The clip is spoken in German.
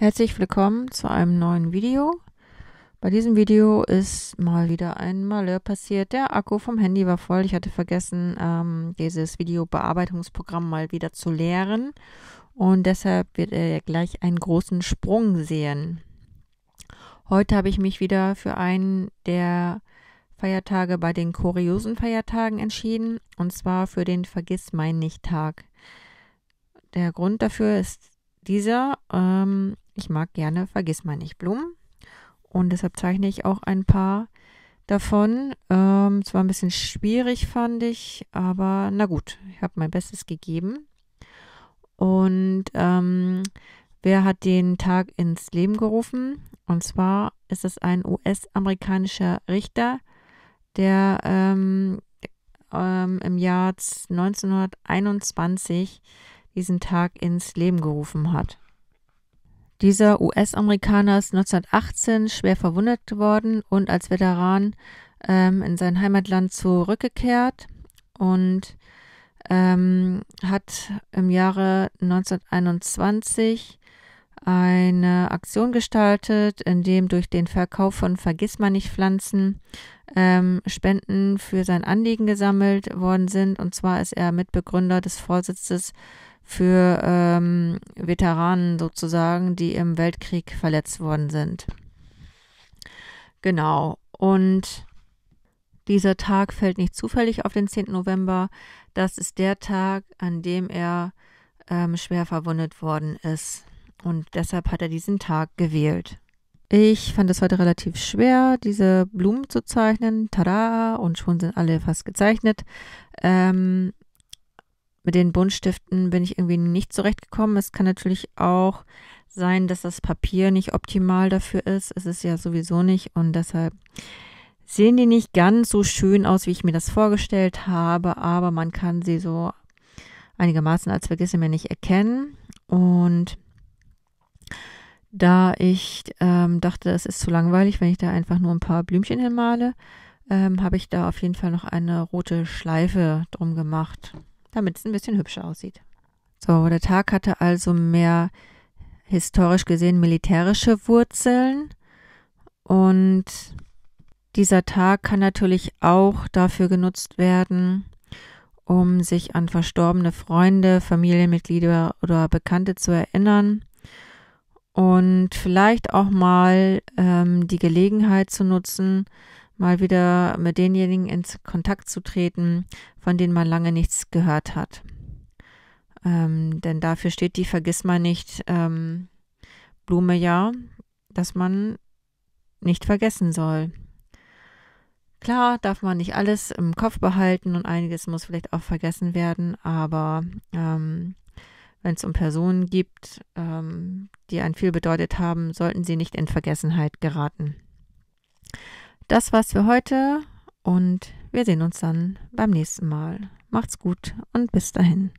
Herzlich willkommen zu einem neuen Video. Bei diesem Video ist mal wieder ein Malheur passiert. Der Akku vom Handy war voll. Ich hatte vergessen, ähm, dieses Videobearbeitungsprogramm mal wieder zu leeren. Und deshalb wird er gleich einen großen Sprung sehen. Heute habe ich mich wieder für einen der Feiertage bei den kuriosen Feiertagen entschieden. Und zwar für den Vergiss-mein-nicht-Tag. Der Grund dafür ist dieser. Ähm, ich mag gerne Vergiss-mal-nicht-Blumen und deshalb zeichne ich auch ein paar davon. Ähm, zwar ein bisschen schwierig fand ich, aber na gut, ich habe mein Bestes gegeben. Und ähm, wer hat den Tag ins Leben gerufen? Und zwar ist es ein US-amerikanischer Richter, der ähm, ähm, im Jahr 1921 diesen Tag ins Leben gerufen hat. Dieser US-Amerikaner ist 1918 schwer verwundet worden und als Veteran ähm, in sein Heimatland zurückgekehrt und ähm, hat im Jahre 1921 eine Aktion gestaltet, in dem durch den Verkauf von Vergissmannigpflanzen ähm, Spenden für sein Anliegen gesammelt worden sind. Und zwar ist er Mitbegründer des Vorsitzes für ähm, Veteranen sozusagen, die im Weltkrieg verletzt worden sind. Genau. Und dieser Tag fällt nicht zufällig auf den 10. November. Das ist der Tag, an dem er ähm, schwer verwundet worden ist. Und deshalb hat er diesen Tag gewählt. Ich fand es heute relativ schwer, diese Blumen zu zeichnen. Tada! Und schon sind alle fast gezeichnet. Ähm, mit den Buntstiften bin ich irgendwie nicht zurechtgekommen. Es kann natürlich auch sein, dass das Papier nicht optimal dafür ist. Es ist ja sowieso nicht und deshalb sehen die nicht ganz so schön aus, wie ich mir das vorgestellt habe, aber man kann sie so einigermaßen als Vergisse mir nicht erkennen und da ich ähm, dachte, das ist zu langweilig, wenn ich da einfach nur ein paar Blümchen hinmale, ähm, habe ich da auf jeden Fall noch eine rote Schleife drum gemacht, damit es ein bisschen hübscher aussieht. So, der Tag hatte also mehr historisch gesehen militärische Wurzeln und dieser Tag kann natürlich auch dafür genutzt werden, um sich an verstorbene Freunde, Familienmitglieder oder Bekannte zu erinnern und vielleicht auch mal ähm, die Gelegenheit zu nutzen, mal wieder mit denjenigen in Kontakt zu treten, von denen man lange nichts gehört hat. Ähm, denn dafür steht die Vergiss mal nicht ähm, Blume ja, dass man nicht vergessen soll. Klar darf man nicht alles im Kopf behalten und einiges muss vielleicht auch vergessen werden, aber ähm, wenn es um Personen gibt, ähm, die einen viel bedeutet haben, sollten sie nicht in Vergessenheit geraten. Das war's für heute und wir sehen uns dann beim nächsten Mal. Macht's gut und bis dahin.